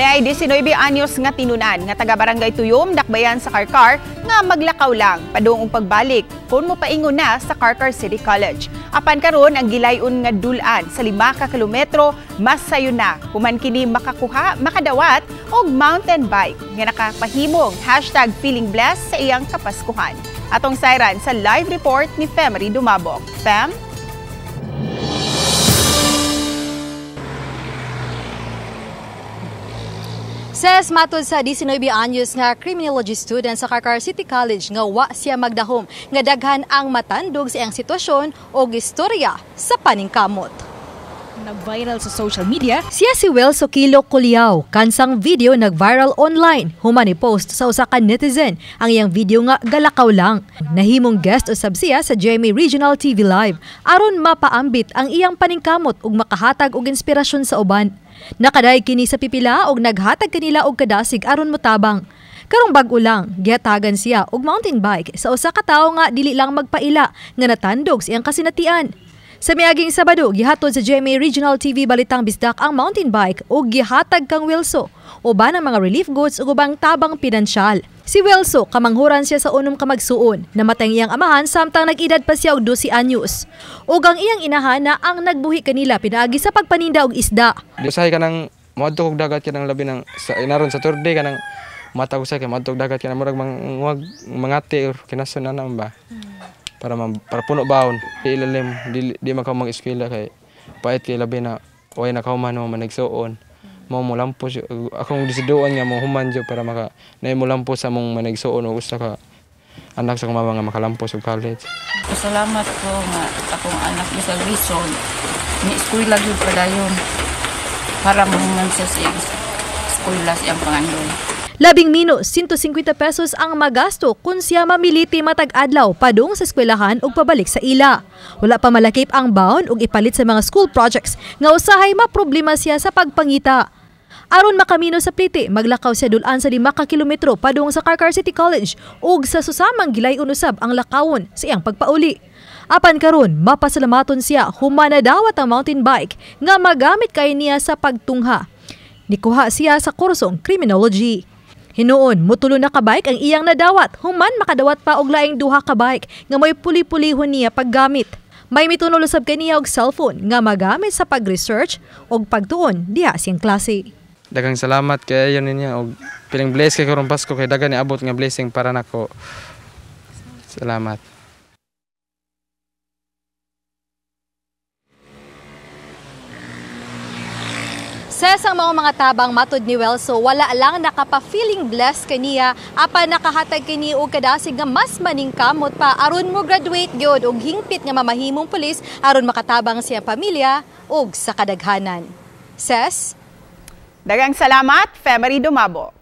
Anay 19 anyos nga tinunan nga taga barangay Tuyom Dakbayan sa Karkar nga maglakaw lang padung og pagbalik kun mo paingon na sa Karkar City College. Apan karon ang gilayon nga dulan sa 5 ka kilometro mas sayo na human kini makakuha, makadawat og mountain bike nga nakapahimong #feelingblessed sa iyang kapaskuhan. Atong sayran sa live report ni Femery Dumabok. Fem, Says matod sa 19 anyos nga criminology student sa Carcar City College nga wa siya magdahom nga daghan ang matandog sa iyang sitwasyon o istorya sa paningkamot. Nag-viral sa social media, siya si Will Sokilo Kuliao, kansang video nag-viral online. Humani post sa usa ka netizen. Ang iyang video nga galakaw lang. Nahimong guest usab siya sa Jamie Regional TV Live aron mapaambit ang iyang paningkamot ug makahatag og inspirasyon sa uban. Nakaday kini sa pipila og naghatag kanila og kadasig aron motabang. Karong bag ulang, gihatagan siya og mountain bike sa usa ka tawo nga dili lang magpaila nga natandog sa iyang kasinatian. Sa miaging Sabado, gihatod sa GMA Regional TV Balitang Bisdak ang mountain bike o gihatag kang Wilso uban ang mga relief goods ug ubang tabang pinansyal. Si Wilso, kamanghuran siya sa unom ka magsuon, namatay iyang amahan samtang nag-edad pa siya og 12 anyos. Ug ang iyang inahan na ang nagbuhi kanila pinaagi sa pagpaninda og isda. Usahay ka nang moadto og dagat ka nang labi nang sa inaron eh, sa Turde ka nang matag usay kay moadto og dagat ka nang murag manguwag mangati or kinasun na ba. Hmm para man, para puno baon di ilalim di, di man ka mang eskwela kay pait kay labi na way na kauman mo managsuon mo mo lampos akong disiduan nga mo human jo para maka nay mo lampos sa mong managsuon o gusto ka anak sa kumama nga makalampos og college salamat po nga akong anak sa Luzon ni eskwela gyud padayon para mo man sa eskwela siyang pangandoy Labing mino, 150 pesos ang magasto kung siya mamiliti matag-adlaw padung sa eskwelahan o pabalik sa ila. Wala pa malakip ang baon o ipalit sa mga school projects nga usahay maproblema siya sa pagpangita. Aron makamino sa pliti, maglakaw siya dulaan sa 5 ka kilometro padung sa Carcar City College ug sa susamang gilay unusab ang lakawon sa iyang pagpauli. Apan karon, mapasalamaton siya humana dawat ang mountain bike nga magamit kay niya sa pagtungha. Nikuha siya sa kursong criminology. Hinuon, mutulo na kabike ang iyang nadawat. Human makadawat pa og laing duha kabike nga may puli-pulihon niya paggamit. May mitunol sab kaniya og cellphone nga magamit sa pag-research og pagtuon diha siyang klase. Dagang salamat kay ayon niya og piling bless kay karon Pasko kay dagan abot nga blessing para nako. Salamat. Ses ang mga mga tabang matod ni Well so wala lang nakapa-feeling blessed kaniya apa nakahatag kini og kadasig nga mas maningkamot pa aron mo graduate gyud og hingpit nga mamahimong pulis aron makatabang siya pamilya og sa kadaghanan. Ses? Dagang salamat, Femery Dumabo.